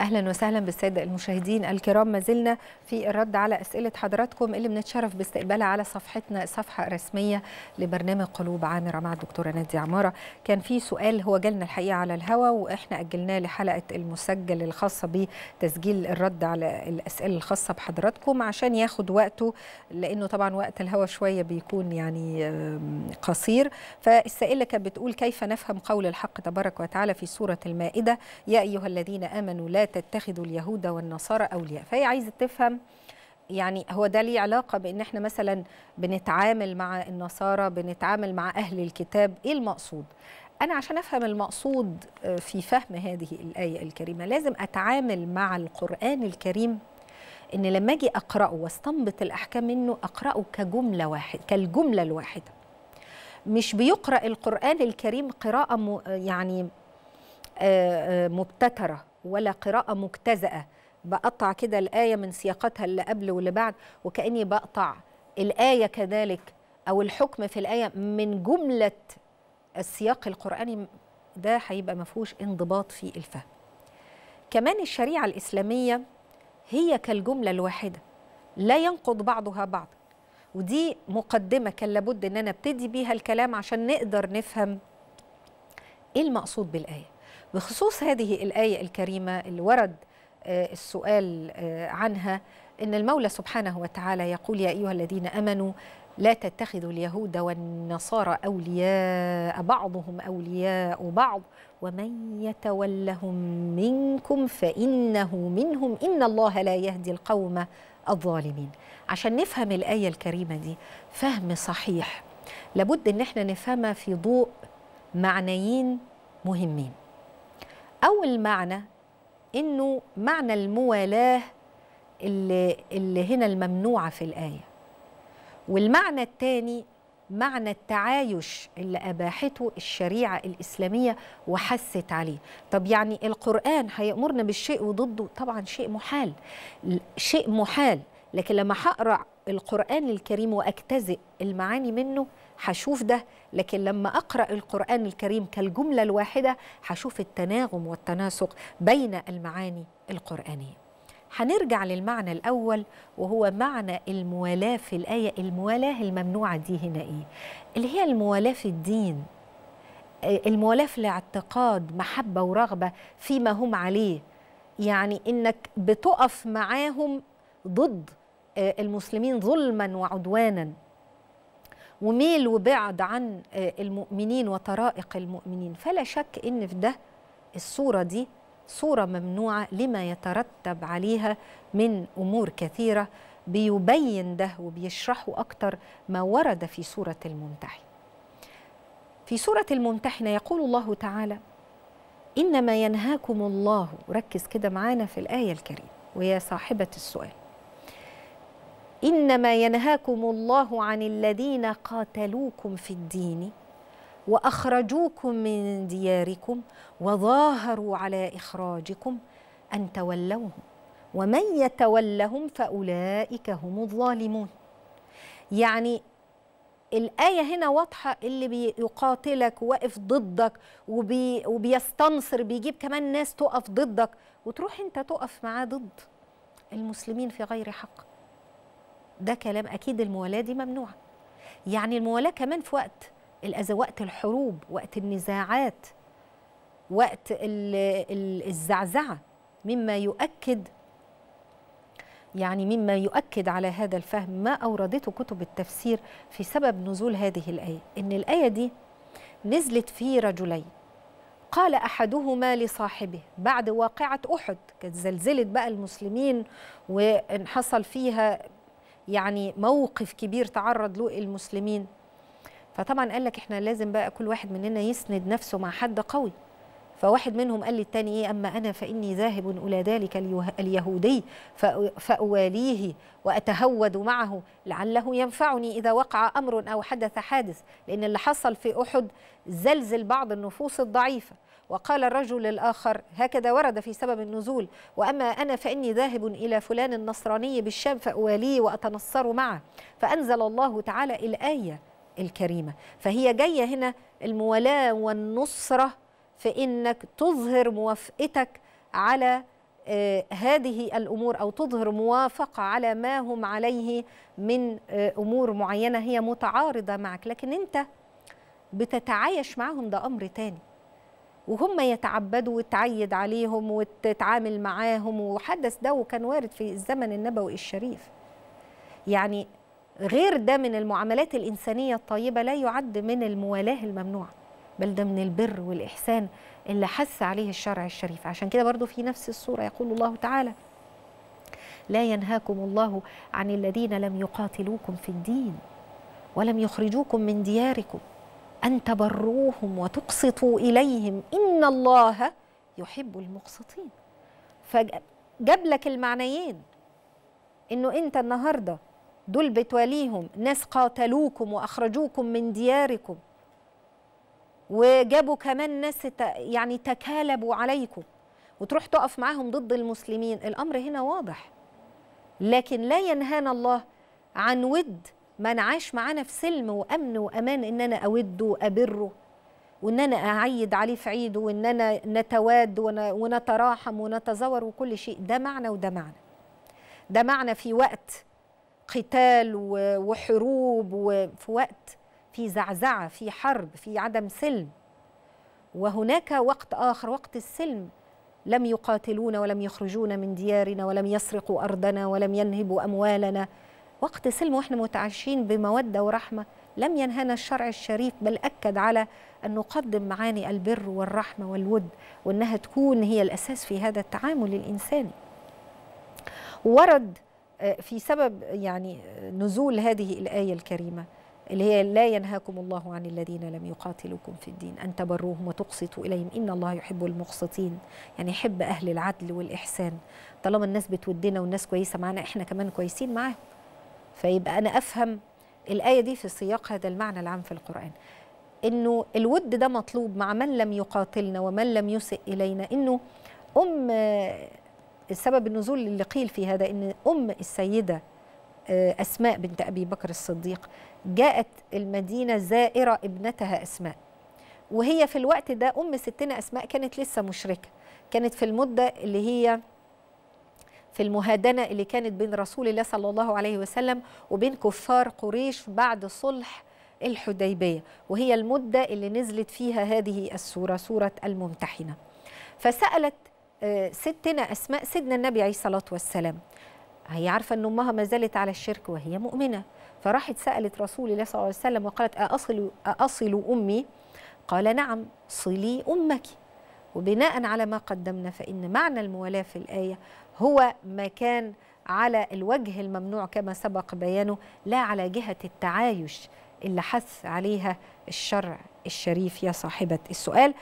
اهلا وسهلا بالساده المشاهدين الكرام ما زلنا في الرد على اسئله حضراتكم اللي بنتشرف باستقبالها على صفحتنا صفحه رسميه لبرنامج قلوب عامره مع الدكتوره نادي عماره كان في سؤال هو جالنا الحقيقه على الهوا واحنا اجلناه لحلقه المسجل الخاصه بتسجيل الرد على الاسئله الخاصه بحضراتكم عشان ياخد وقته لانه طبعا وقت الهوا شويه بيكون يعني قصير فالسائله كانت بتقول كيف نفهم قول الحق تبارك وتعالى في سوره المائده يا ايها الذين امنوا لا تتخذ اليهود والنصارى أولياء فهي عايزة تفهم يعني هو ده ليه علاقة بإن احنا مثلا بنتعامل مع النصارى بنتعامل مع أهل الكتاب إيه المقصود؟ أنا عشان أفهم المقصود آه، في فهم هذه الآية الكريمة لازم أتعامل مع القرآن الكريم إن لما أجي أقرأه واستنبط الأحكام منه أقرأه كجملة واحد كالجملة الواحدة مش بيقرأ القرآن الكريم قراءة يعني آه، آه، مبتكرة ولا قراءة مجتزأة بقطع كده الآية من سياقاتها اللي قبل واللي بعد وكأني بقطع الآية كذلك أو الحكم في الآية من جملة السياق القرآني ده هيبقى مفهوش انضباط في الفهم كمان الشريعة الإسلامية هي كالجملة الواحدة لا ينقض بعضها بعض ودي مقدمة كان لابد أن أنا ابتدي بيها الكلام عشان نقدر نفهم إيه المقصود بالآية بخصوص هذه الآية الكريمة اللي ورد آه، السؤال آه، عنها إن المولى سبحانه وتعالى يقول يا أيها الذين أمنوا لا تتخذوا اليهود والنصارى أولياء بعضهم أولياء بعض ومن يتولهم منكم فإنه منهم إن الله لا يهدي القوم الظالمين عشان نفهم الآية الكريمة دي فهم صحيح لابد إن احنا نفهمها في ضوء معنيين مهمين أول معنى إنه معنى الموالاة اللي, اللي هنا الممنوعة في الآية والمعنى الثاني معنى التعايش اللي أباحته الشريعة الإسلامية وحست عليه طب يعني القرآن هيأمرنا بالشيء وضده طبعا شيء محال شيء محال لكن لما هقرأ القرآن الكريم وأجتزئ المعاني منه هشوف ده لكن لما أقرأ القرآن الكريم كالجملة الواحدة هشوف التناغم والتناسق بين المعاني القرآنية هنرجع للمعنى الأول وهو معنى الموالاة في الآية الموالاة الممنوعة دي هنا إيه؟ اللي هي الموالاة في الدين الموالاة في الاعتقاد محبة ورغبة فيما هم عليه يعني إنك بتقف معاهم ضد آه، المسلمين ظلما وعدوانا وميل وبعد عن آه، المؤمنين وطرائق المؤمنين فلا شك ان في ده الصوره دي صوره ممنوعه لما يترتب عليها من امور كثيره بيبين ده وبيشرحوا اكتر ما ورد في سوره الممتحن في سوره الممتحنه يقول الله تعالى انما ينهاكم الله ركز كده معانا في الايه الكريمه ويا صاحبه السؤال إنما ينهاكم الله عن الذين قاتلوكم في الدين وأخرجوكم من دياركم وظاهروا على إخراجكم أن تولوهم ومن يتولهم فأولئك هم الظالمون يعني الآية هنا واضحة اللي بيقاتلك واقف ضدك وبي وبيستنصر بيجيب كمان ناس تقف ضدك وتروح انت تقف معاه ضد المسلمين في غير حق ده كلام اكيد الموالاه دي ممنوعه يعني الموالاه كمان في وقت الاذى وقت الحروب وقت النزاعات وقت الزعزعه مما يؤكد يعني مما يؤكد على هذا الفهم ما أوردته كتب التفسير في سبب نزول هذه الآية إن الآية دي نزلت في رجلين قال أحدهما لصاحبه بعد واقعة أحد كانت زلزلت بقى المسلمين وانحصل حصل فيها يعني موقف كبير تعرض له المسلمين فطبعا قال لك احنا لازم بقى كل واحد مننا يسند نفسه مع حد قوي فواحد منهم قال للتاني ايه اما انا فاني ذاهب الى ذلك اليهودي فاواليه واتهود معه لعله ينفعني اذا وقع امر او حدث حادث لان اللي حصل في احد زلزل بعض النفوس الضعيفه وقال الرجل الآخر هكذا ورد في سبب النزول وأما أنا فإني ذاهب إلى فلان النصراني بالشام فأواليه وأتنصر معه فأنزل الله تعالى الآية الكريمة فهي جاية هنا الموالاة والنصرة في إنك تظهر موافقتك على آه، هذه الامور او تظهر موافقه على ما هم عليه من آه، امور معينه هي متعارضه معك لكن انت بتتعايش معهم ده امر تاني وهم يتعبدوا وتعيد عليهم وتتعامل معاهم وحدث ده وكان وارد في الزمن النبوي الشريف يعني غير ده من المعاملات الإنسانية الطيبة لا يعد من الموالاة الممنوعة بل ده من البر والإحسان اللي حس عليه الشرع الشريف عشان كده برضو في نفس الصورة يقول الله تعالى لا ينهاكم الله عن الذين لم يقاتلوكم في الدين ولم يخرجوكم من دياركم أن تبروهم وتقسطوا إليهم إن الله يحب المقسطين فجاب لك المعنيين إنه أنت النهاردة دول بتواليهم ناس قاتلوكم وأخرجوكم من دياركم وجابوا كمان ناس يعني تكالبوا عليكم وتروح تقف معاهم ضد المسلمين الأمر هنا واضح لكن لا ينهانا الله عن ود ما عاش معانا في سلم وامن وامان ان انا اوده وابره وان انا اعيد عليه في عيده وان انا نتواد ونتراحم ونتزور وكل شيء ده معنى وده معنى ده معنى في وقت قتال وحروب وفي وقت في زعزعه في حرب في عدم سلم وهناك وقت اخر وقت السلم لم يقاتلونا ولم يخرجونا من ديارنا ولم يسرقوا ارضنا ولم ينهبوا اموالنا وقت سلم واحنا متعايشين بموده ورحمه لم ينهنا الشرع الشريف بل اكد على ان نقدم معاني البر والرحمه والود وانها تكون هي الاساس في هذا التعامل الانساني. ورد آه، في سبب يعني آه، نزول هذه الايه الكريمه اللي هي لا ينهاكم الله عن الذين لم يقاتلوكم في الدين أن تبروهم وتقسطوا إليهم إن الله يحب المقسطين يعني يحب أهل العدل والإحسان طالما الناس بتودنا والناس كويسة معنا إحنا كمان كويسين معاهم فيبقى أنا أفهم الآية دي في سياق هذا المعنى العام في القرآن إنه الود ده مطلوب مع من لم يقاتلنا ومن لم يسئ إلينا إنه أم السبب النزول اللي قيل في هذا إن أم السيدة آه، أسماء بنت أبي بكر الصديق جاءت المدينة زائرة ابنتها أسماء وهي في الوقت ده أم ستنا أسماء كانت لسه مشركة كانت في المدة اللي هي في المهادنة اللي كانت بين رسول الله صلى الله عليه وسلم وبين كفار قريش بعد صلح الحديبية وهي المدة اللي نزلت فيها هذه السورة سورة الممتحنة فسألت آه، ستنا أسماء سيدنا النبي عليه الصلاة والسلام هي عارفة أن أمها ما زالت على الشرك وهي مؤمنة فراحت سألت رسول الله صلى الله عليه وسلم وقالت أأصل, أأصل أمي قال نعم صلي أمك وبناء على ما قدمنا فإن معنى الموالاة في الآية هو ما كان على الوجه الممنوع كما سبق بيانه لا على جهة التعايش اللي حث عليها الشرع الشريف يا صاحبة السؤال